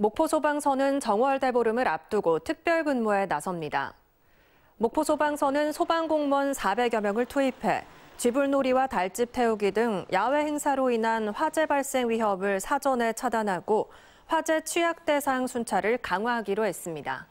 목포소방서는 정월대보름을 앞두고 특별근무에 나섭니다. 목포소방서는 소방공무원 400여 명을 투입해 쥐불놀이와 달집 태우기 등 야외 행사로 인한 화재 발생 위협을 사전에 차단하고 화재 취약 대상 순찰을 강화하기로 했습니다.